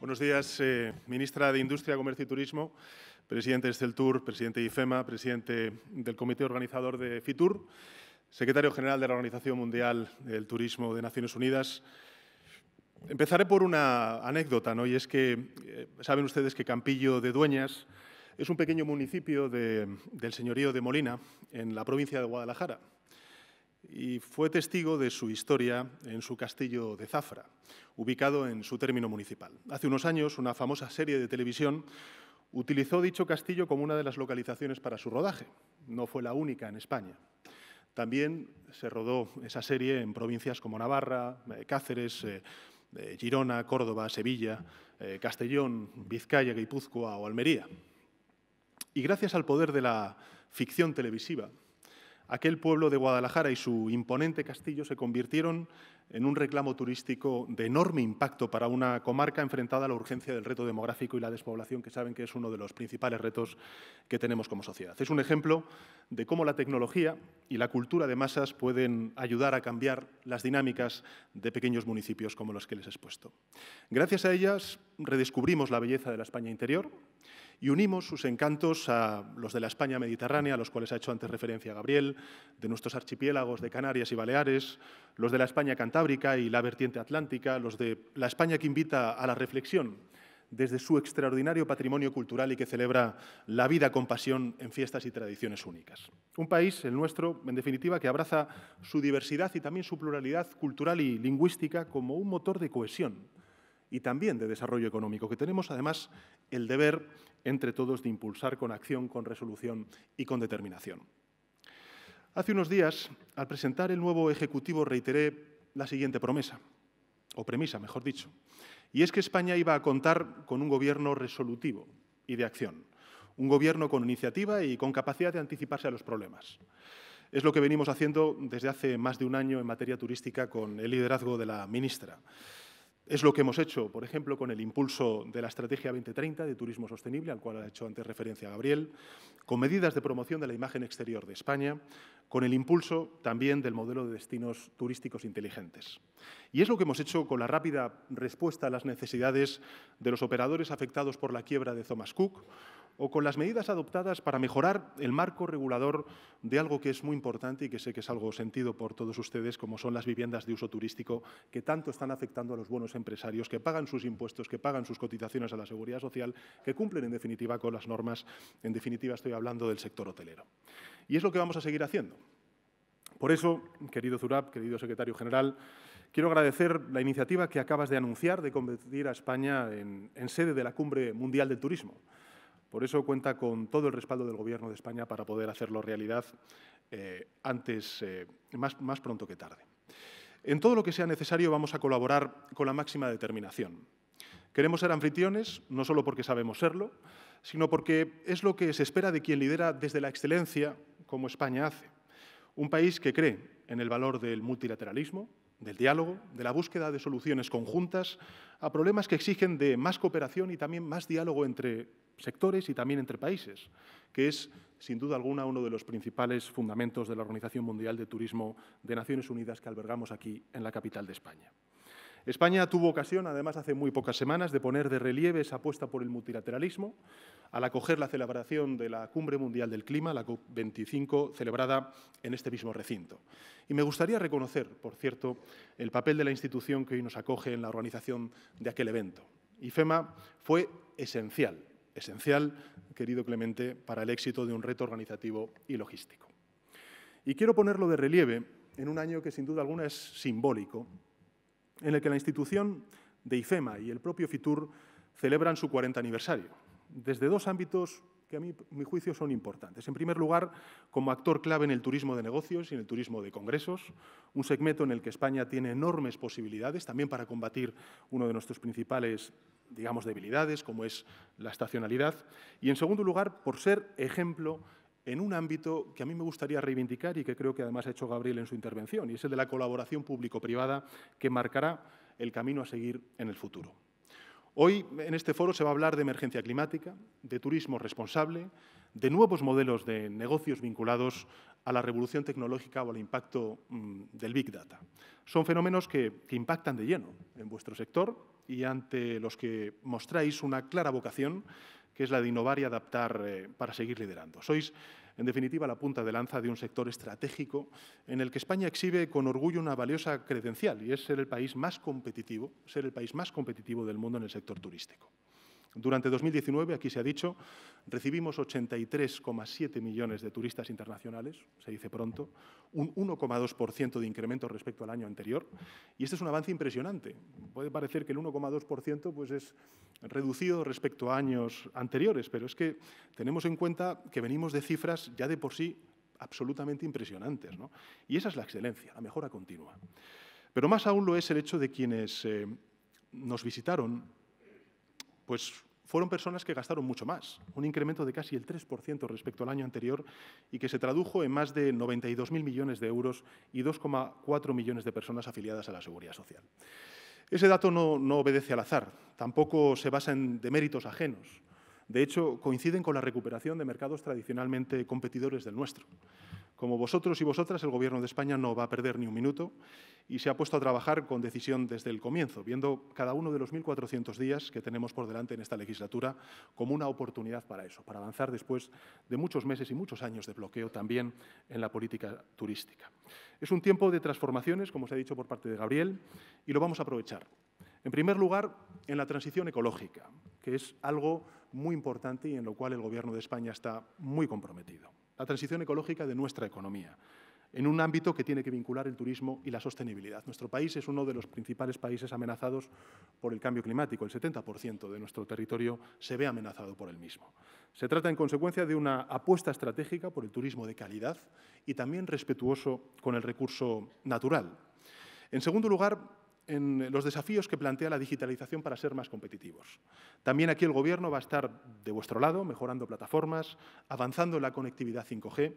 Buenos días, eh, ministra de Industria, Comercio y Turismo, presidente de tour presidente de IFEMA, presidente del comité organizador de FITUR, secretario general de la Organización Mundial del Turismo de Naciones Unidas. Empezaré por una anécdota, ¿no? y es que eh, saben ustedes que Campillo de Dueñas es un pequeño municipio del señorío de Molina, en la provincia de Guadalajara y fue testigo de su historia en su castillo de Zafra, ubicado en su término municipal. Hace unos años, una famosa serie de televisión utilizó dicho castillo como una de las localizaciones para su rodaje. No fue la única en España. También se rodó esa serie en provincias como Navarra, eh, Cáceres, eh, eh, Girona, Córdoba, Sevilla, Castellón, Vizcaya, Guipúzcoa o Almería. Y gracias al poder de la ficción televisiva, aquel pueblo de Guadalajara y su imponente castillo se convirtieron en un reclamo turístico de enorme impacto para una comarca enfrentada a la urgencia del reto demográfico y la despoblación, que saben que es uno de los principales retos que tenemos como sociedad. Es un ejemplo de cómo la tecnología y la cultura de masas pueden ayudar a cambiar las dinámicas de pequeños municipios como los que les he expuesto. Gracias a ellas redescubrimos la belleza de la España interior y unimos sus encantos a los de la España mediterránea, a los cuales ha hecho antes referencia Gabriel, de nuestros archipiélagos de Canarias y Baleares, los de la España cantábrica y la vertiente atlántica, los de la España que invita a la reflexión desde su extraordinario patrimonio cultural y que celebra la vida con pasión en fiestas y tradiciones únicas. Un país, el nuestro, en definitiva, que abraza su diversidad y también su pluralidad cultural y lingüística como un motor de cohesión, y también de desarrollo económico, que tenemos además el deber entre todos de impulsar con acción, con resolución y con determinación. Hace unos días, al presentar el nuevo Ejecutivo, reiteré la siguiente promesa, o premisa, mejor dicho, y es que España iba a contar con un gobierno resolutivo y de acción, un gobierno con iniciativa y con capacidad de anticiparse a los problemas. Es lo que venimos haciendo desde hace más de un año en materia turística con el liderazgo de la ministra. Es lo que hemos hecho, por ejemplo, con el impulso de la Estrategia 2030 de Turismo Sostenible, al cual ha hecho antes referencia Gabriel, con medidas de promoción de la imagen exterior de España, con el impulso también del modelo de destinos turísticos inteligentes. Y es lo que hemos hecho con la rápida respuesta a las necesidades de los operadores afectados por la quiebra de Thomas Cook, o con las medidas adoptadas para mejorar el marco regulador de algo que es muy importante y que sé que es algo sentido por todos ustedes, como son las viviendas de uso turístico, que tanto están afectando a los buenos empresarios, que pagan sus impuestos, que pagan sus cotizaciones a la seguridad social, que cumplen en definitiva con las normas, en definitiva estoy hablando del sector hotelero. Y es lo que vamos a seguir haciendo. Por eso, querido Zurab, querido secretario general, Quiero agradecer la iniciativa que acabas de anunciar de convertir a España en, sede de la Cumbre Mundial del Turismo. Por eso cuenta con todo el respaldo del Gobierno de España para poder hacerlo realidad eh, antes, eh, más, más pronto que tarde. En todo lo que sea necesario vamos a colaborar con la máxima determinación. Queremos ser anfitriones, no solo porque sabemos serlo, sino porque es lo que se espera de quien lidera desde la excelencia, como España hace. Un país que cree en el valor del multilateralismo, del diálogo, de la búsqueda de soluciones conjuntas a problemas que exigen de más cooperación y también más diálogo entre sectores y también entre países, que es sin duda alguna uno de los principales fundamentos de la Organización Mundial de Turismo de Naciones Unidas que albergamos aquí en la capital de España. España tuvo ocasión, además, hace muy pocas semanas, de poner de relieve esa apuesta por el multilateralismo al acoger la celebración de la Cumbre Mundial del Clima, la COP25, celebrada en este mismo recinto. Y me gustaría reconocer, por cierto, el papel de la institución que hoy nos acoge en la organización de aquel evento. Y IFEMA fue esencial, esencial, querido Clemente, para el éxito de un reto organizativo y logístico. Y quiero ponerlo de relieve en un año que sin duda alguna es simbólico en el que la institución de IFEMA y el propio FITUR celebran su 40 aniversario, desde dos ámbitos que a mi juicio son importantes. En primer lugar, como actor clave en el turismo de negocios y en el turismo de congresos, un segmento en el que España tiene enormes posibilidades, también para combatir uno de nuestros principales digamos, debilidades, como es la estacionalidad. Y en segundo lugar, por ser ejemplo en un ámbito que a mí me gustaría reivindicar y que creo que además ha hecho Gabriel en su intervención, y es el de la colaboración público-privada que marcará el camino a seguir en el futuro. Hoy en este foro se va a hablar de emergencia climática, de turismo responsable, de nuevos modelos de negocios vinculados a la revolución tecnológica o al impacto mm, del Big Data. Son fenómenos que, impactan de lleno en vuestro sector y ante los que mostráis una clara vocación, que es la de innovar y adaptar eh, para seguir liderando. Sois, en definitiva, la punta de lanza de un sector estratégico en el que España exhibe con orgullo una valiosa credencial y es ser el país más competitivo, ser el país más competitivo del mundo en el sector turístico. Durante 2019, aquí se ha dicho, recibimos 83,7 millones de turistas internacionales, se dice pronto, un 1,2% de incremento respecto al año anterior. Y este es un avance impresionante. Puede parecer que el 1,2% pues es reducido respecto a años anteriores, pero es que tenemos en cuenta que venimos de cifras ya de por sí absolutamente impresionantes. ¿no? Y esa es la excelencia, la mejora continua. Pero más aún lo es el hecho de quienes eh, nos visitaron pues fueron personas que gastaron mucho más, un incremento de casi el 3% respecto al año anterior y que se tradujo en más de 92.000 millones de euros y 2,4 millones de personas afiliadas a la Seguridad Social. Ese dato no, obedece al azar, tampoco se basa en deméritos ajenos. De hecho, coinciden con la recuperación de mercados tradicionalmente competidores del nuestro. Como vosotros y vosotras, el Gobierno de España no va a perder ni un minuto y se ha puesto a trabajar con decisión desde el comienzo, viendo cada uno de los 1.400 días que tenemos por delante en esta legislatura como una oportunidad para eso, para avanzar después de muchos meses y muchos años de bloqueo también en la política turística. Es un tiempo de transformaciones, como se ha dicho por parte de Gabriel, y lo vamos a aprovechar. En primer lugar, en la transición ecológica, que es algo muy importante y en lo cual el Gobierno de España está muy comprometido. La transición ecológica de nuestra economía, en un ámbito que tiene que vincular el turismo y la sostenibilidad. Nuestro país es uno de los principales países amenazados por el cambio climático. El 70% de nuestro territorio se ve amenazado por el mismo. Se trata, en consecuencia, de una apuesta estratégica por el turismo de calidad y también respetuoso con el recurso natural. En segundo lugar, en los desafíos que plantea la digitalización para ser más competitivos. También aquí el Gobierno va a estar de vuestro lado, mejorando plataformas, avanzando en la conectividad 5G.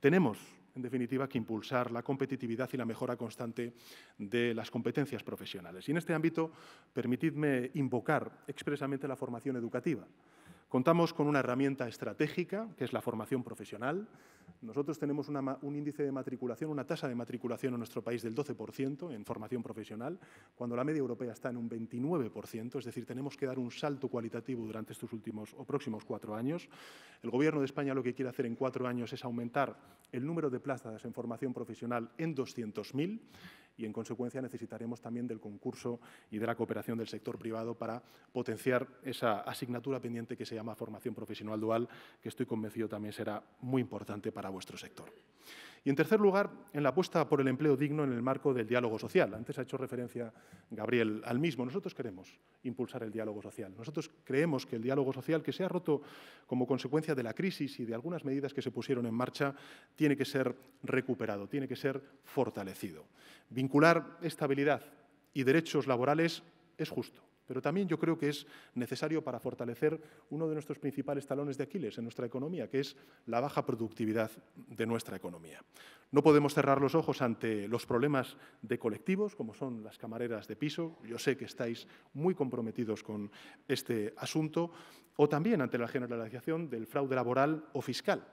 Tenemos, en definitiva, que impulsar la competitividad y la mejora constante de las competencias profesionales. Y en este ámbito, permitidme invocar expresamente la formación educativa. Contamos con una herramienta estratégica, que es la formación profesional. Nosotros tenemos un índice de matriculación, una tasa de matriculación en nuestro país del 12% en formación profesional, cuando la media europea está en un 29%, es decir, tenemos que dar un salto cualitativo durante estos últimos o próximos cuatro años. El Gobierno de España lo que quiere hacer en cuatro años es aumentar el número de plazas en formación profesional en 200.000 y, en consecuencia, necesitaremos también del concurso y de la cooperación del sector privado para potenciar esa asignatura pendiente que se llama formación profesional dual, que estoy convencido también será muy importante para vuestro sector. Y en tercer lugar, en la apuesta por el empleo digno en el marco del diálogo social. Antes ha hecho referencia Gabriel al mismo. Nosotros queremos impulsar el diálogo social. Nosotros creemos que el diálogo social, que se ha roto como consecuencia de la crisis y de algunas medidas que se pusieron en marcha, tiene que ser recuperado, tiene que ser fortalecido. Vincular estabilidad y derechos laborales es justo pero también yo creo que es necesario para fortalecer uno de nuestros principales talones de Aquiles en nuestra economía, que es la baja productividad de nuestra economía. No podemos cerrar los ojos ante los problemas de colectivos, como son las camareras de piso. Yo sé que estáis muy comprometidos con este asunto, o también ante la generalización del fraude laboral o fiscal,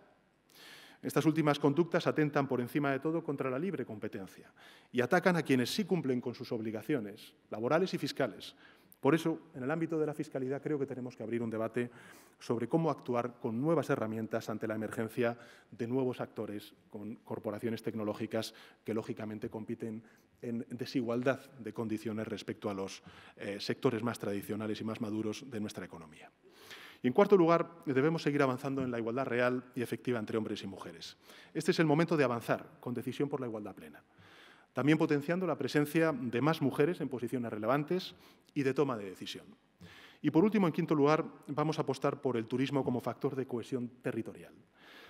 estas últimas conductas atentan por encima de todo contra la libre competencia y atacan a quienes sí cumplen con sus obligaciones laborales y fiscales, por eso, en el ámbito de la fiscalidad, creo que tenemos que abrir un debate sobre cómo actuar con nuevas herramientas ante la emergencia de nuevos actores, con corporaciones tecnológicas que, lógicamente, compiten en desigualdad de condiciones respecto a los eh, sectores más tradicionales y más maduros de nuestra economía. Y en cuarto lugar, debemos seguir avanzando en la igualdad real y efectiva entre hombres y mujeres. Este es el momento de avanzar con decisión por la igualdad plena también potenciando la presencia de más mujeres en posiciones relevantes y de toma de decisión. Y por último, en quinto lugar, vamos a apostar por el turismo como factor de cohesión territorial.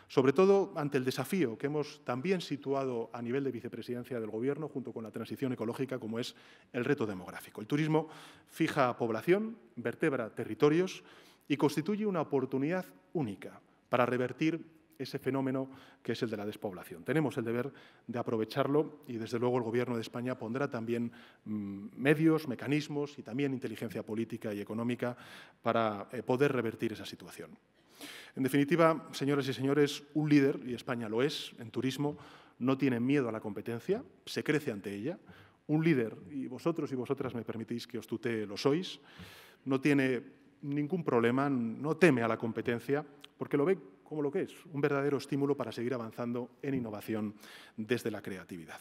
Sobre todo ante el desafío que hemos también situado a nivel de vicepresidencia del Gobierno junto con la transición ecológica, como es el reto demográfico. El turismo fija población, vertebra territorios y constituye una oportunidad única para revertir ese fenómeno que es el de la despoblación. Tenemos el deber de aprovecharlo y, desde luego, el Gobierno de España pondrá también mm, medios, mecanismos y también inteligencia política y económica para eh, poder revertir esa situación. En definitiva, señoras y señores, un líder, y España lo es, en turismo, no tiene miedo a la competencia, se crece ante ella. Un líder, y vosotros y vosotras me permitís que os tutee, lo sois, no tiene ningún problema, no teme a la competencia, porque lo ve como lo que es, un verdadero estímulo para seguir avanzando en innovación desde la creatividad.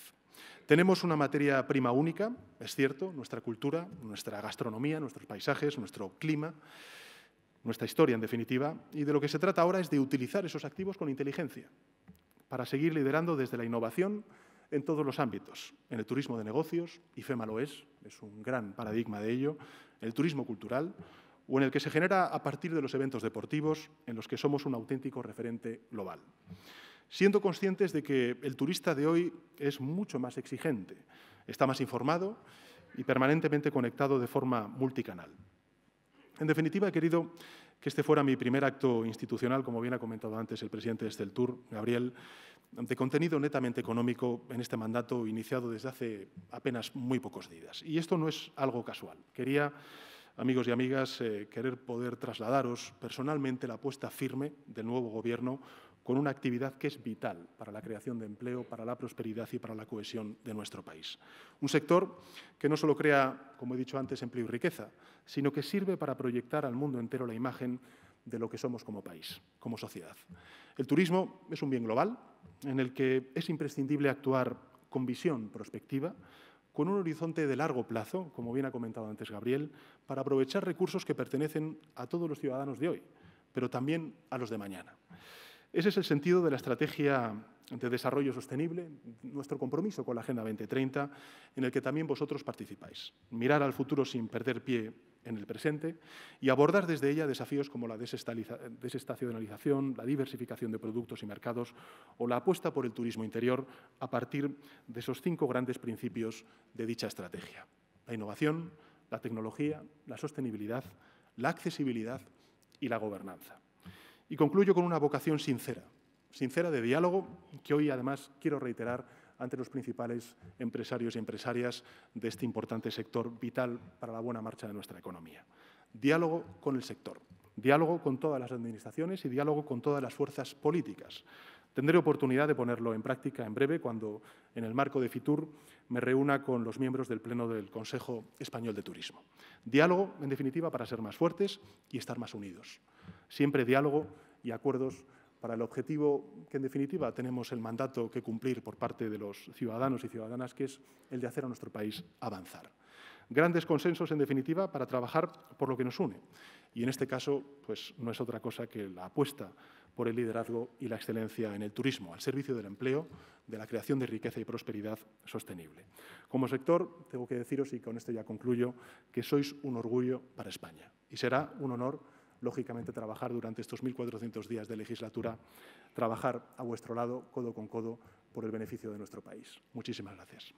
Tenemos una materia prima única, es cierto, nuestra cultura, nuestra gastronomía, nuestros paisajes, nuestro clima, nuestra historia en definitiva, y de lo que se trata ahora es de utilizar esos activos con inteligencia para seguir liderando desde la innovación en todos los ámbitos, en el turismo de negocios, y IFEMA lo es, es un gran paradigma de ello, el turismo cultural, o en el que se genera a partir de los eventos deportivos en los que somos un auténtico referente global. Siendo conscientes de que el turista de hoy es mucho más exigente, está más informado y permanentemente conectado de forma multicanal. En definitiva, he querido que este fuera mi primer acto institucional, como bien ha comentado antes el presidente de Tour, Gabriel, de contenido netamente económico en este mandato iniciado desde hace apenas muy pocos días. Y esto no es algo casual. Quería amigos y amigas, eh, querer poder trasladaros personalmente la apuesta firme del nuevo Gobierno con una actividad que es vital para la creación de empleo, para la prosperidad y para la cohesión de nuestro país. Un sector que no solo crea, como he dicho antes, empleo y riqueza, sino que sirve para proyectar al mundo entero la imagen de lo que somos como país, como sociedad. El turismo es un bien global en el que es imprescindible actuar con visión prospectiva, con un horizonte de largo plazo, como bien ha comentado antes Gabriel, para aprovechar recursos que pertenecen a todos los ciudadanos de hoy, pero también a los de mañana. Ese es el sentido de la estrategia de desarrollo sostenible, nuestro compromiso con la Agenda 2030, en el que también vosotros participáis. Mirar al futuro sin perder pie en el presente y abordar desde ella desafíos como la desestacionalización, la diversificación de productos y mercados o la apuesta por el turismo interior a partir de esos cinco grandes principios de dicha estrategia. La innovación, la tecnología, la sostenibilidad, la accesibilidad y la gobernanza. Y concluyo con una vocación sincera, sincera de diálogo que hoy además quiero reiterar ante los principales empresarios y empresarias de este importante sector vital para la buena marcha de nuestra economía. Diálogo con el sector, diálogo con todas las administraciones y diálogo con todas las fuerzas políticas. Tendré oportunidad de ponerlo en práctica en breve cuando, en el marco de FITUR, me reúna con los miembros del Pleno del Consejo Español de Turismo. Diálogo, en definitiva, para ser más fuertes y estar más unidos. Siempre diálogo y acuerdos para el objetivo que en definitiva tenemos el mandato que cumplir por parte de los ciudadanos y ciudadanas, que es el de hacer a nuestro país avanzar. Grandes consensos, en definitiva, para trabajar por lo que nos une. Y en este caso, pues no es otra cosa que la apuesta por el liderazgo y la excelencia en el turismo, al servicio del empleo, de la creación de riqueza y prosperidad sostenible. Como sector, tengo que deciros, y con esto ya concluyo, que sois un orgullo para España y será un honor lógicamente trabajar durante estos 1.400 días de legislatura, trabajar a vuestro lado, codo con codo, por el beneficio de nuestro país. Muchísimas gracias.